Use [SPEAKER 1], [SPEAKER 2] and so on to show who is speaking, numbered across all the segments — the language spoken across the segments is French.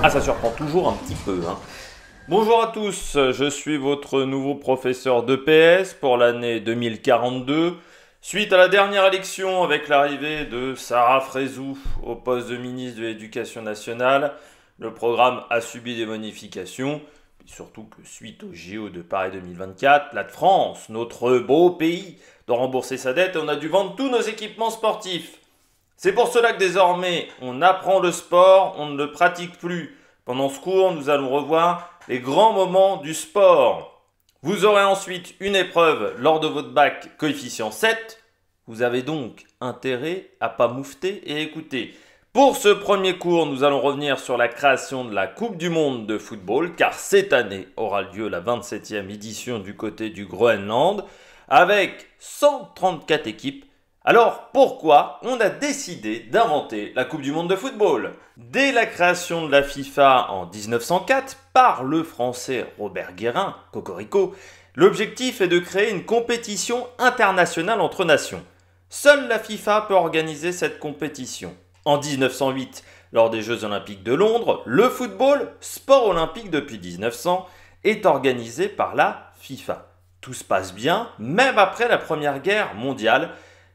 [SPEAKER 1] Ah, ça surprend toujours un petit peu. Hein. Bonjour à tous, je suis votre nouveau professeur de PS pour l'année 2042. Suite à la dernière élection avec l'arrivée de Sarah Frézou au poste de ministre de l'Éducation nationale, le programme a subi des modifications, surtout que suite au JO de Paris 2024, la France, notre beau pays, doit rembourser sa dette et on a dû vendre tous nos équipements sportifs. C'est pour cela que désormais, on apprend le sport, on ne le pratique plus. Pendant ce cours, nous allons revoir les grands moments du sport. Vous aurez ensuite une épreuve lors de votre bac coefficient 7. Vous avez donc intérêt à pas moufter et écouter. Pour ce premier cours, nous allons revenir sur la création de la Coupe du Monde de football, car cette année aura lieu la 27e édition du côté du Groenland, avec 134 équipes alors pourquoi on a décidé d'inventer la Coupe du Monde de football Dès la création de la FIFA en 1904 par le français Robert Guérin, Cocorico, l'objectif est de créer une compétition internationale entre nations. Seule la FIFA peut organiser cette compétition. En 1908, lors des Jeux olympiques de Londres, le football, sport olympique depuis 1900, est organisé par la FIFA. Tout se passe bien, même après la Première Guerre mondiale,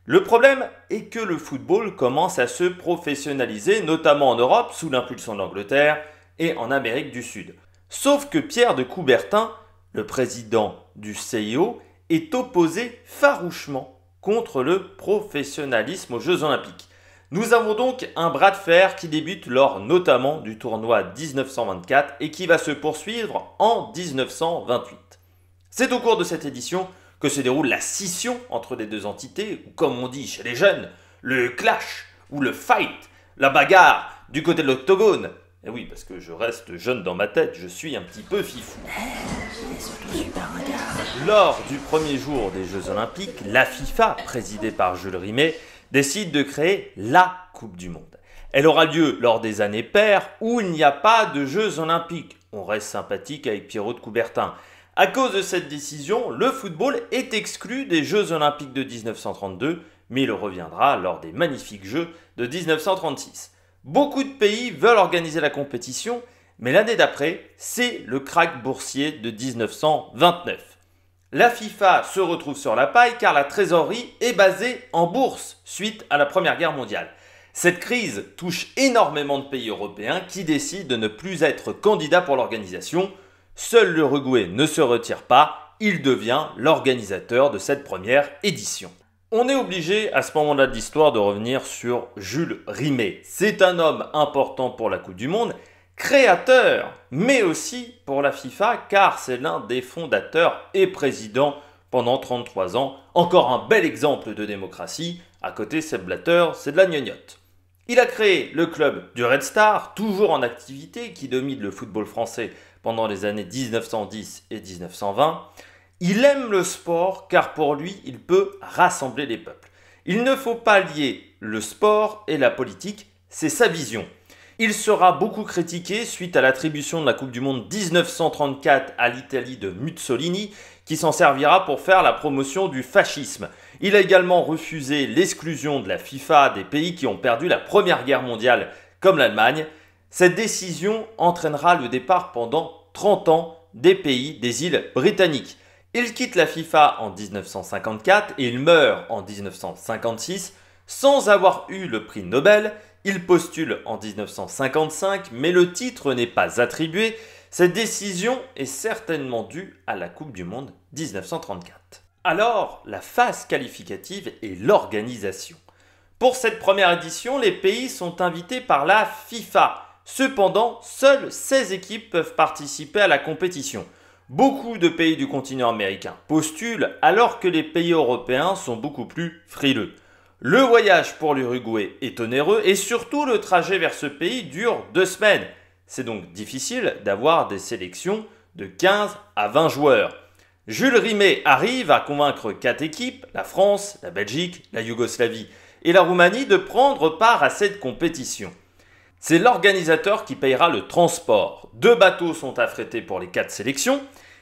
[SPEAKER 1] le problème est que le football commence à se professionnaliser, notamment en Europe, sous l'impulsion de l'Angleterre et en Amérique du Sud. Sauf que Pierre de Coubertin, le président du CIO, est opposé farouchement contre le professionnalisme aux Jeux Olympiques. Nous avons donc un bras de fer qui débute lors notamment du tournoi 1924 et qui va se poursuivre en 1928. C'est au cours de cette édition que se déroule la scission entre les deux entités, ou comme on dit chez les jeunes, le clash ou le fight, la bagarre du côté de l'octogone. Et eh oui, parce que je reste jeune dans ma tête, je suis un petit peu fifou. Lors du premier jour des Jeux Olympiques, la FIFA, présidée par Jules Rimet, décide de créer la Coupe du Monde. Elle aura lieu lors des années paires où il n'y a pas de Jeux Olympiques. On reste sympathique avec Pierrot de Coubertin. À cause de cette décision, le football est exclu des Jeux olympiques de 1932, mais il reviendra lors des magnifiques Jeux de 1936. Beaucoup de pays veulent organiser la compétition, mais l'année d'après, c'est le krach boursier de 1929. La FIFA se retrouve sur la paille car la trésorerie est basée en bourse suite à la Première Guerre mondiale. Cette crise touche énormément de pays européens qui décident de ne plus être candidats pour l'organisation, Seul l'Uruguay ne se retire pas, il devient l'organisateur de cette première édition. On est obligé à ce moment-là de l'histoire de revenir sur Jules Rimet. C'est un homme important pour la Coupe du Monde, créateur, mais aussi pour la FIFA, car c'est l'un des fondateurs et président pendant 33 ans. Encore un bel exemple de démocratie. À côté, Seb Blatter, c'est de la gnognotte. Il a créé le club du Red Star, toujours en activité, qui domine le football français pendant les années 1910 et 1920. Il aime le sport car pour lui, il peut rassembler les peuples. Il ne faut pas lier le sport et la politique, c'est sa vision. Il sera beaucoup critiqué suite à l'attribution de la Coupe du Monde 1934 à l'Italie de Mussolini qui s'en servira pour faire la promotion du fascisme. Il a également refusé l'exclusion de la FIFA des pays qui ont perdu la Première Guerre mondiale, comme l'Allemagne. Cette décision entraînera le départ pendant 30 ans des pays des îles britanniques. Il quitte la FIFA en 1954 et il meurt en 1956. Sans avoir eu le prix Nobel, il postule en 1955, mais le titre n'est pas attribué cette décision est certainement due à la Coupe du Monde 1934. Alors, la phase qualificative et l'organisation. Pour cette première édition, les pays sont invités par la FIFA. Cependant, seules 16 équipes peuvent participer à la compétition. Beaucoup de pays du continent américain postulent alors que les pays européens sont beaucoup plus frileux. Le voyage pour l'Uruguay est onéreux et surtout le trajet vers ce pays dure deux semaines. C'est donc difficile d'avoir des sélections de 15 à 20 joueurs. Jules Rimet arrive à convaincre quatre équipes, la France, la Belgique, la Yougoslavie et la Roumanie, de prendre part à cette compétition. C'est l'organisateur qui payera le transport. Deux bateaux sont affrétés pour les quatre sélections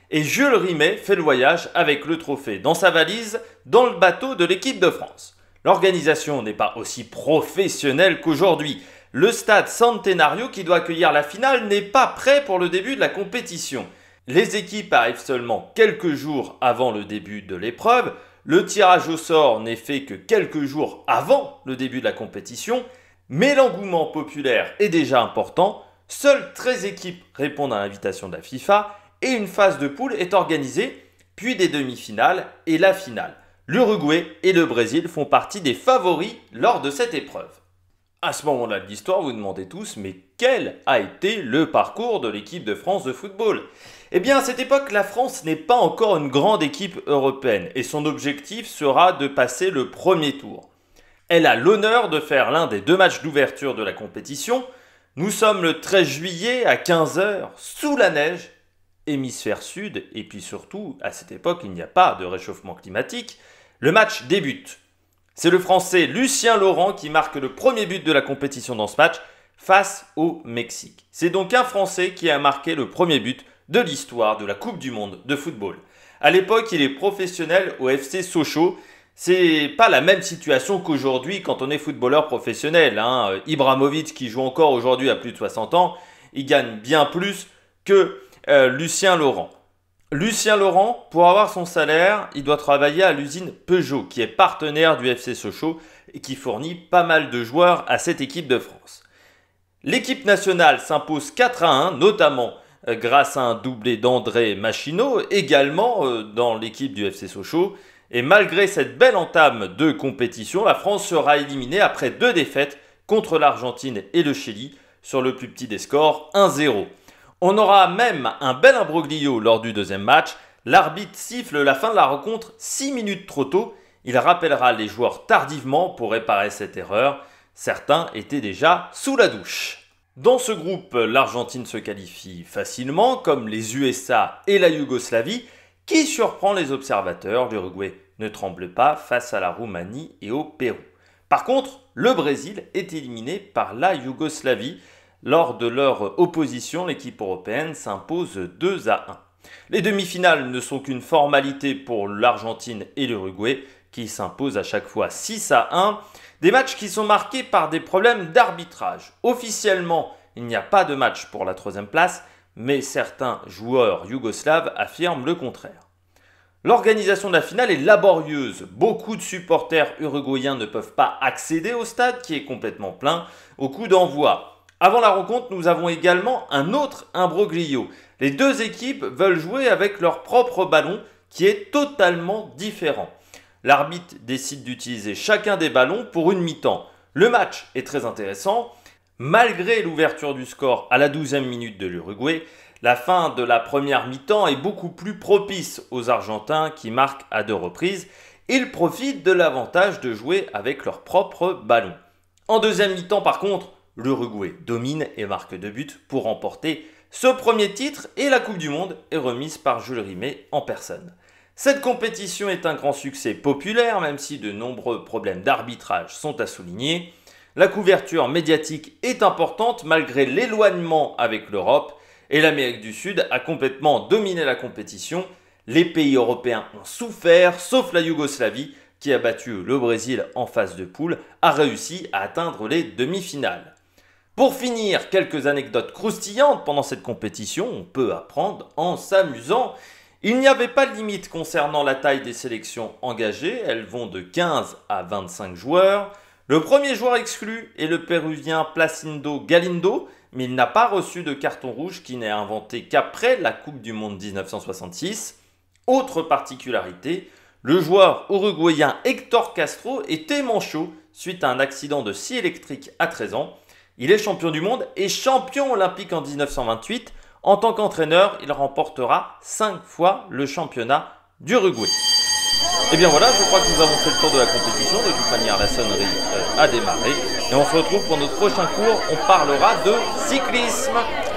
[SPEAKER 1] et Jules Rimet fait le voyage avec le trophée dans sa valise dans le bateau de l'équipe de France. L'organisation n'est pas aussi professionnelle qu'aujourd'hui. Le stade Centenario qui doit accueillir la finale n'est pas prêt pour le début de la compétition. Les équipes arrivent seulement quelques jours avant le début de l'épreuve, le tirage au sort n'est fait que quelques jours avant le début de la compétition, mais l'engouement populaire est déjà important, seules 13 équipes répondent à l'invitation de la FIFA et une phase de poule est organisée, puis des demi-finales et la finale. L'Uruguay et le Brésil font partie des favoris lors de cette épreuve. À ce moment-là de l'histoire, vous, vous demandez tous, mais quel a été le parcours de l'équipe de France de football Eh bien, à cette époque, la France n'est pas encore une grande équipe européenne et son objectif sera de passer le premier tour. Elle a l'honneur de faire l'un des deux matchs d'ouverture de la compétition. Nous sommes le 13 juillet à 15h, sous la neige, hémisphère sud, et puis surtout, à cette époque, il n'y a pas de réchauffement climatique. Le match débute. C'est le Français Lucien Laurent qui marque le premier but de la compétition dans ce match face au Mexique. C'est donc un Français qui a marqué le premier but de l'histoire de la Coupe du Monde de football. À l'époque, il est professionnel au FC Sochaux. n'est pas la même situation qu'aujourd'hui quand on est footballeur professionnel. Hein. Ibrahimovic, qui joue encore aujourd'hui à plus de 60 ans, il gagne bien plus que euh, Lucien Laurent. Lucien Laurent, pour avoir son salaire, il doit travailler à l'usine Peugeot, qui est partenaire du FC Sochaux et qui fournit pas mal de joueurs à cette équipe de France. L'équipe nationale s'impose 4 à 1, notamment euh, grâce à un doublé d'André Machinot, également euh, dans l'équipe du FC Sochaux. Et malgré cette belle entame de compétition, la France sera éliminée après deux défaites contre l'Argentine et le Chili sur le plus petit des scores 1-0. On aura même un bel imbroglio lors du deuxième match. L'arbitre siffle la fin de la rencontre 6 minutes trop tôt. Il rappellera les joueurs tardivement pour réparer cette erreur. Certains étaient déjà sous la douche. Dans ce groupe, l'Argentine se qualifie facilement, comme les USA et la Yougoslavie, qui surprend les observateurs. L'Uruguay ne tremble pas face à la Roumanie et au Pérou. Par contre, le Brésil est éliminé par la Yougoslavie lors de leur opposition, l'équipe européenne s'impose 2 à 1. Les demi-finales ne sont qu'une formalité pour l'Argentine et l'Uruguay qui s'imposent à chaque fois 6 à 1. Des matchs qui sont marqués par des problèmes d'arbitrage. Officiellement, il n'y a pas de match pour la troisième place, mais certains joueurs yougoslaves affirment le contraire. L'organisation de la finale est laborieuse. Beaucoup de supporters uruguayens ne peuvent pas accéder au stade qui est complètement plein au coup d'envoi. Avant la rencontre, nous avons également un autre imbroglio. Les deux équipes veulent jouer avec leur propre ballon qui est totalement différent. L'arbitre décide d'utiliser chacun des ballons pour une mi-temps. Le match est très intéressant. Malgré l'ouverture du score à la 12e minute de l'Uruguay, la fin de la première mi-temps est beaucoup plus propice aux Argentins qui marquent à deux reprises. Ils profitent de l'avantage de jouer avec leur propre ballon. En deuxième mi-temps, par contre, l'Uruguay domine et marque deux buts pour remporter ce premier titre et la Coupe du Monde est remise par Jules Rimet en personne. Cette compétition est un grand succès populaire, même si de nombreux problèmes d'arbitrage sont à souligner. La couverture médiatique est importante malgré l'éloignement avec l'Europe et l'Amérique du Sud a complètement dominé la compétition. Les pays européens ont souffert, sauf la Yougoslavie qui a battu le Brésil en phase de poule, a réussi à atteindre les demi-finales. Pour finir, quelques anecdotes croustillantes pendant cette compétition, on peut apprendre en s'amusant. Il n'y avait pas de limite concernant la taille des sélections engagées, elles vont de 15 à 25 joueurs. Le premier joueur exclu est le Péruvien Placindo Galindo, mais il n'a pas reçu de carton rouge qui n'est inventé qu'après la Coupe du Monde 1966. Autre particularité, le joueur uruguayen Hector Castro était manchot suite à un accident de scie électrique à 13 ans. Il est champion du monde et champion olympique en 1928. En tant qu'entraîneur, il remportera 5 fois le championnat d'Uruguay. Et eh bien voilà, je crois que nous avons fait le tour de la compétition. De toute manière, la sonnerie euh, a démarré. Et on se retrouve pour notre prochain cours. On parlera de cyclisme.